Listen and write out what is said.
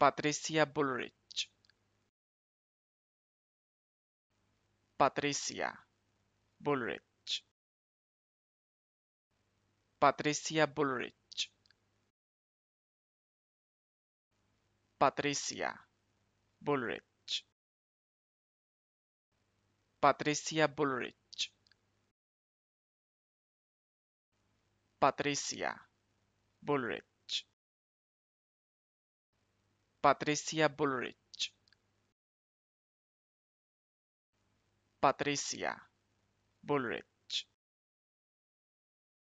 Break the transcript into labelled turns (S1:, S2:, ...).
S1: Patricia Bullrich Patricia Bullrich Patricia Bullrich Patricia Bullrich Patricia Bullrich Patricia Bullrich Patricia Bullrich. Patricia Bullrich.